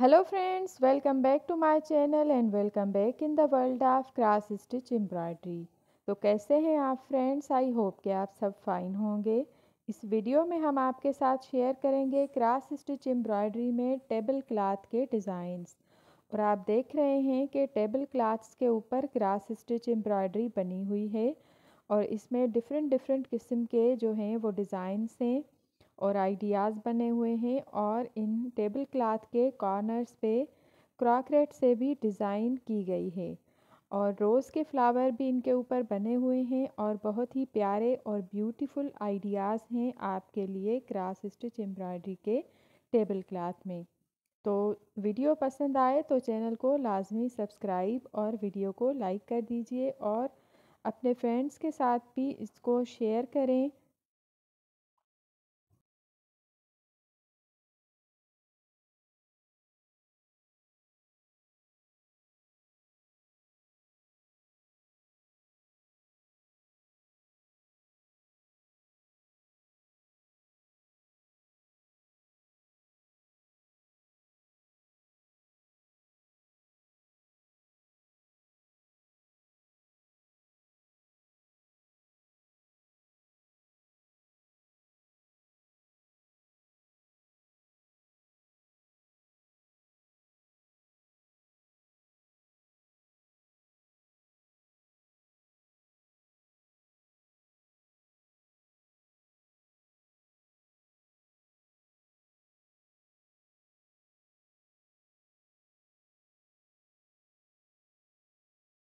hello friends welcome back to my channel and welcome back in the world of cross stitch embroidery तो कैसे हैं आप friends I hope कि आप सब फाइन होंगे इस वीडियो में हम आपके साथ शेयर करेंगे क्रास स्टिच एम्ब्रॉयडरी में टेबल क्लाथ के डिज़ाइंस और आप देख रहे हैं कि टेबल क्लाथ्स के ऊपर क्रास स्टिच एम्ब्रॉयडरी बनी हुई है और इसमें डिफरेंट डिफरेंट किस्म के जो हैं वो डिज़ाइंस हैं और आइडियाज़ बने हुए हैं और इन टेबल क्लॉथ के कॉर्नर्स पे क्रॉकरेट से भी डिज़ाइन की गई है और रोज़ के फ्लावर भी इनके ऊपर बने हुए हैं और बहुत ही प्यारे और ब्यूटीफुल आइडियाज़ हैं आपके लिए क्रास स्टिच एम्ब्रॉयडरी के टेबल क्लॉथ में तो वीडियो पसंद आए तो चैनल को लाजमी सब्सक्राइब और वीडियो को लाइक कर दीजिए और अपने फ्रेंड्स के साथ भी इसको शेयर करें